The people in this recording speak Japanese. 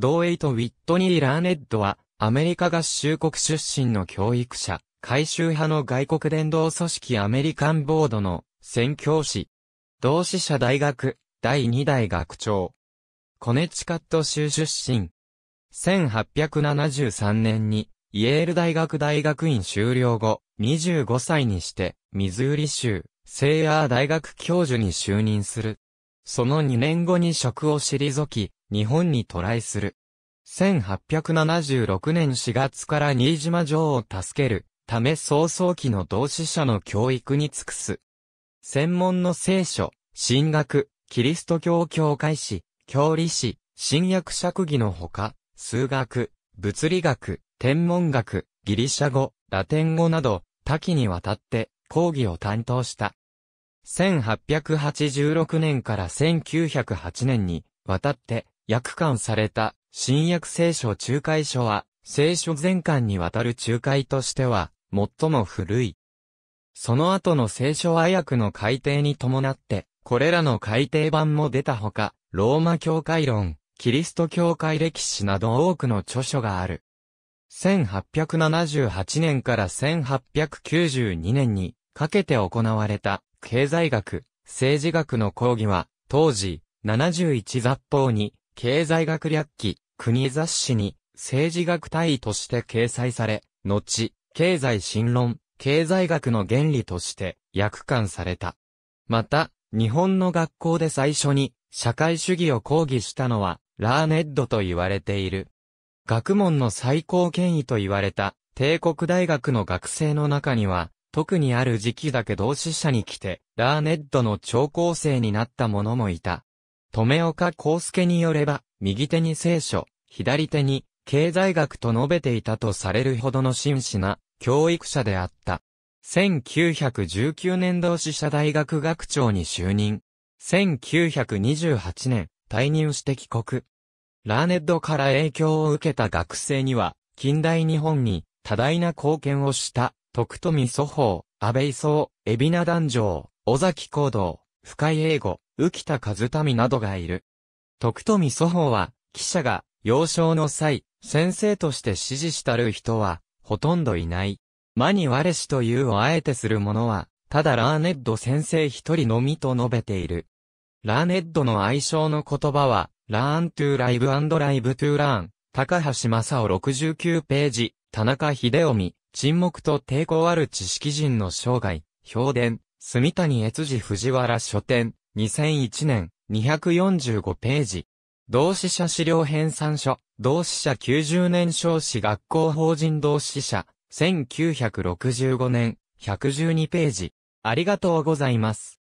ドーエイト・ウィットニー・ラーネッドは、アメリカ合衆国出身の教育者、改修派の外国伝道組織アメリカンボードの宣教師。同志社大学、第2代学長。コネチカット州出身。1873年に、イェール大学大学院修了後、25歳にして、ミズーリ州、セイアー大学教授に就任する。その2年後に職を退き、日本に渡来する。1876年4月から新島城を助けるため早々期の同志者の教育に尽くす。専門の聖書、神学、キリスト教教会史、教理史、新約釈義のほか、数学、物理学、天文学、ギリシャ語、ラテン語など、多岐にわたって講義を担当した。1886年から1908年にわたって訳刊された新約聖書仲介書は、聖書全巻にわたる仲介としては、最も古い。その後の聖書和訳の改定に伴って、これらの改訂版も出たほか、ローマ教会論、キリスト教会歴史など多くの著書がある。1878年から1892年にかけて行われた経済学、政治学の講義は、当時、71雑報に経済学略記、国雑誌に、政治学単位として掲載され、後、経済新論、経済学の原理として、訳刊された。また、日本の学校で最初に、社会主義を講義したのは、ラーネッドと言われている。学問の最高権威と言われた、帝国大学の学生の中には、特にある時期だけ同志社に来て、ラーネッドの長高生になった者もいた。留岡康介によれば、右手に聖書、左手に経済学と述べていたとされるほどの真摯な教育者であった。1919年同志社大学学長に就任。1928年、退任して帰国。ラーネッドから影響を受けた学生には、近代日本に多大な貢献をした、徳富祖法、安倍総、海老名男女、尾崎行動、深井英語、浮田和民などがいる。徳富祖法は、記者が、幼少の際、先生として指示したる人は、ほとんどいない。間に我氏というをあえてする者は、ただラーネッド先生一人のみと述べている。ラーネッドの愛称の言葉は、ラーントゥーライブライブトゥーラーン、高橋正夫69ページ、田中秀臣、沈黙と抵抗ある知識人の生涯、評伝、住谷悦次藤原書店、2001年、245ページ。同志社資料編纂書、同志社90年少子学校法人同志社、1965年、112ページ。ありがとうございます。